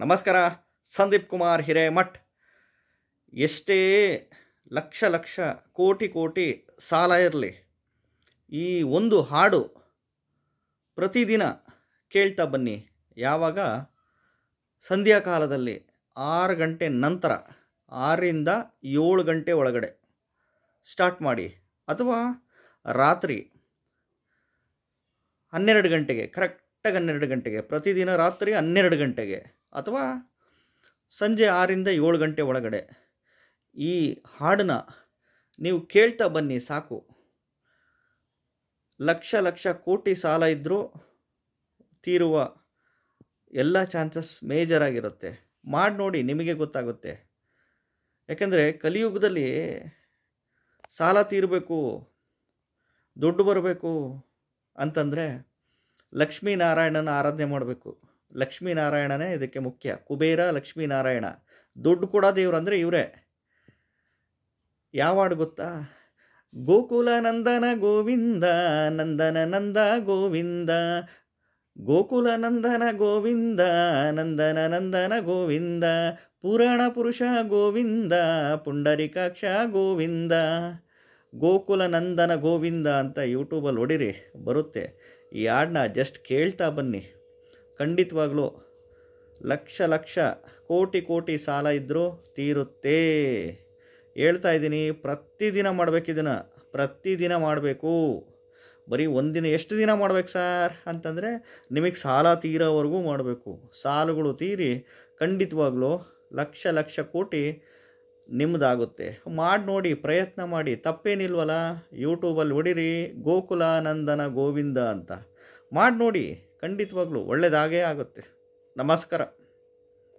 ನಮಸ್ಕಾರ ಸಂದೀಪ್ ಕುಮಾರ್ ಹಿರೇಮಠ್ ಎಷ್ಟೇ ಲಕ್ಷ ಲಕ್ಷ ಕೋಟಿ ಕೋಟಿ ಸಾಲ ಇರಲಿ ಈ ಒಂದು ಹಾಡು ಪ್ರತಿದಿನ ಕೇಳ್ತಾ ಬನ್ನಿ ಯಾವಾಗ ಸಂಧ್ಯಾಕಾಲದಲ್ಲಿ ಆರು ಗಂಟೆ ನಂತರ ಆರರಿಂದ ಏಳು ಗಂಟೆ ಒಳಗಡೆ ಸ್ಟಾರ್ಟ್ ಮಾಡಿ ಅಥವಾ ರಾತ್ರಿ ಹನ್ನೆರಡು ಗಂಟೆಗೆ ಕರೆಕ್ಟಾಗಿ ಹನ್ನೆರಡು ಗಂಟೆಗೆ ಪ್ರತಿದಿನ ರಾತ್ರಿ ಹನ್ನೆರಡು ಗಂಟೆಗೆ ಅಥವಾ ಸಂಜೆ ಆರಿಂದ ಏಳು ಗಂಟೆ ಒಳಗಡೆ ಈ ಹಾಡನ್ನ ನೀವು ಕೇಳ್ತಾ ಬನ್ನಿ ಸಾಕು ಲಕ್ಷ ಲಕ್ಷ ಕೋಟಿ ಸಾಲ ಇದ್ದರೂ ತೀರುವ ಎಲ್ಲ ಚಾನ್ಸಸ್ ಮೇಜರ್ ಆಗಿರುತ್ತೆ ಮಾಡಿ ನೋಡಿ ನಿಮಗೆ ಗೊತ್ತಾಗುತ್ತೆ ಯಾಕೆಂದರೆ ಕಲಿಯುಗದಲ್ಲಿ ಸಾಲ ತೀರಬೇಕು ದುಡ್ಡು ಬರಬೇಕು ಅಂತಂದರೆ ಲಕ್ಷ್ಮೀನಾರಾಯಣನ ಆರಾಧನೆ ಮಾಡಬೇಕು ಲಕ್ಷ್ಮೀನಾರಾಯಣನೇ ಇದಕ್ಕೆ ಮುಖ್ಯ ಕುಬೇರ ಲಕ್ಷ್ಮೀನಾರಾಯಣ ದುಡ್ಡು ದೇವ್ರು ಅಂದರೆ ಇವರೇ ಯಾವ ಗೊತ್ತಾ ಗೋಕುಲ ನಂದನ ಗೋವಿಂದ ನಂದನ ನಂದ ಗೋವಿಂದ ಗೋಕುಲ ನಂದನ ಗೋವಿಂದ ನಂದನ ನಂದನ ಗೋವಿಂದ ಪುರಾಣ ಪುರುಷ ಗೋವಿಂದ ಪುಂಡರಿಕಾಕ್ಷ ಗೋವಿಂದ ಗೋಕುಲ ನಂದನ ಗೋವಿಂದ ಅಂತ ಯೂಟ್ಯೂಬಲ್ಲಿ ಹೊಡಿರಿ ಬರುತ್ತೆ ಈ ಹಾಡನ್ನ ಜಸ್ಟ್ ಕೇಳ್ತಾ ಬನ್ನಿ ಖಂಡಿತವಾಗ್ಲೂ ಲಕ್ಷ ಲಕ್ಷ ಕೋಟಿ ಕೋಟಿ ಸಾಲ ಇದ್ದರೂ ತೀರುತ್ತೆ ಹೇಳ್ತಾ ಇದ್ದೀನಿ ಪ್ರತಿದಿನ ಮಾಡಬೇಕಿದನ್ನು ಪ್ರತಿದಿನ ಮಾಡಬೇಕು ಬರೀ ಒಂದಿನ ಎಷ್ಟು ದಿನ ಮಾಡ್ಬೇಕು ಸರ್ ಅಂತಂದರೆ ನಿಮಗೆ ಸಾಲ ತೀರೋವರೆಗೂ ಮಾಡಬೇಕು ಸಾಲುಗಳು ತೀರಿ ಖಂಡಿತವಾಗ್ಲೂ ಲಕ್ಷ ಲಕ್ಷ ಕೋಟಿ ನಿಮ್ಮದಾಗುತ್ತೆ ಮಾಡಿ ನೋಡಿ ಪ್ರಯತ್ನ ಮಾಡಿ ತಪ್ಪೇನಿಲ್ವಲ್ಲ ಯೂಟ್ಯೂಬಲ್ಲಿ ಹೊಡಿರಿ ಗೋಕುಲಾನಂದನ ಗೋವಿಂದ ಅಂತ ಮಾಡಿ ನೋಡಿ ಖಂಡಿತವಾಗ್ಲೂ ಒಳ್ಳೆಯದಾಗೇ ಆಗುತ್ತೆ ನಮಸ್ಕಾರ